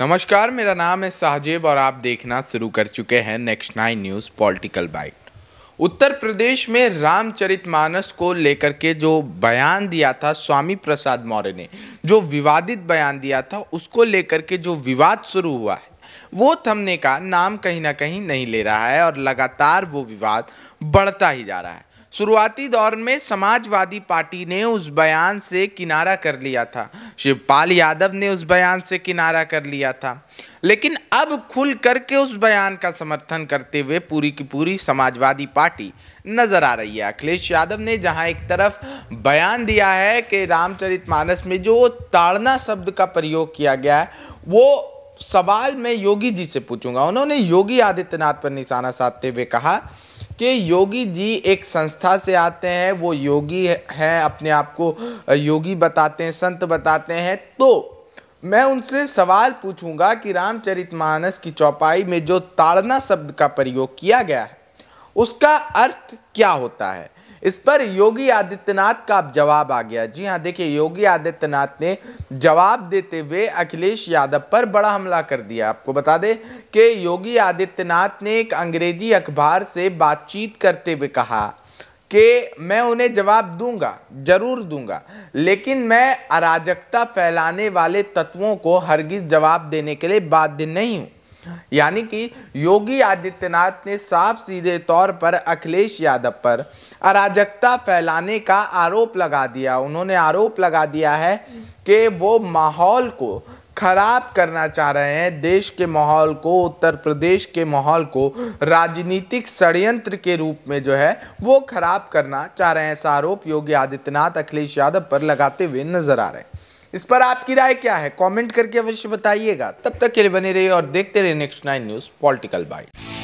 नमस्कार मेरा नाम है साहजेब और आप देखना शुरू कर चुके हैं next nine news political bite Uttar Pradesh में रामचरितमानस को लेकर के जो बयान दिया था स्वामी प्रसाद मौर्य ने जो विवादित बयान दिया था उसको लेकर के जो विवाद शुरू हुआ है वो थमने का नाम कहीं ना कहीं नहीं ले रहा है और लगातार वो विवाद बढ़ता ही जा रहा है शुरुआती दौर में समाजवादी पार्टी ने उस बयान से किनारा कर लिया था शिवपाल यादव ने उस बयान से किनारा कर लिया था लेकिन अब खुल करके उस बयान का समर्थन करते हुए पूरी की पूरी समाजवादी पार्टी नजर आ रही है अखिलेश यादव ने जहां एक तरफ बयान दिया है कि रामचरितमानस में जो ताड़ना शब्द का प्रयोग किया गया है वो सवाल मैं योगी जी से पूछूंगा उन्होंने योगी आदित्यनाथ पर निशाना साधते हुए कहा कि योगी जी एक संस्था से आते हैं वो योगी हैं अपने आप को योगी बताते हैं संत बताते हैं तो मैं उनसे सवाल पूछूंगा कि रामचरितमानस की चौपाई में जो ताड़ना शब्द का प्रयोग किया गया है उसका अर्थ क्या होता है इस पर योगी आदित्यनाथ का जवाब आ गया जी हाँ देखिए योगी आदित्यनाथ ने जवाब देते हुए अखिलेश यादव पर बड़ा हमला कर दिया आपको बता दें कि योगी आदित्यनाथ ने एक अंग्रेजी अखबार से बातचीत करते हुए कहा कि मैं उन्हें जवाब दूंगा जरूर दूंगा लेकिन मैं अराजकता फैलाने वाले तत्वों को हरगिज जवाब देने के लिए बाध्य नहीं हूँ यानी कि योगी आदित्यनाथ ने साफ सीधे तौर पर अखिलेश यादव पर अराजकता फैलाने का आरोप लगा दिया उन्होंने आरोप लगा दिया है कि वो माहौल को खराब करना चाह रहे हैं देश के माहौल को उत्तर प्रदेश के माहौल को राजनीतिक षडयंत्र के रूप में जो है वो खराब करना चाह रहे हैं ऐसा आरोप योगी आदित्यनाथ अखिलेश यादव पर लगाते हुए नजर आ रहे हैं इस पर आपकी राय क्या है कमेंट करके अवश्य बताइएगा तब तक के लिए बने रहिए और देखते रहिए next nine news political bite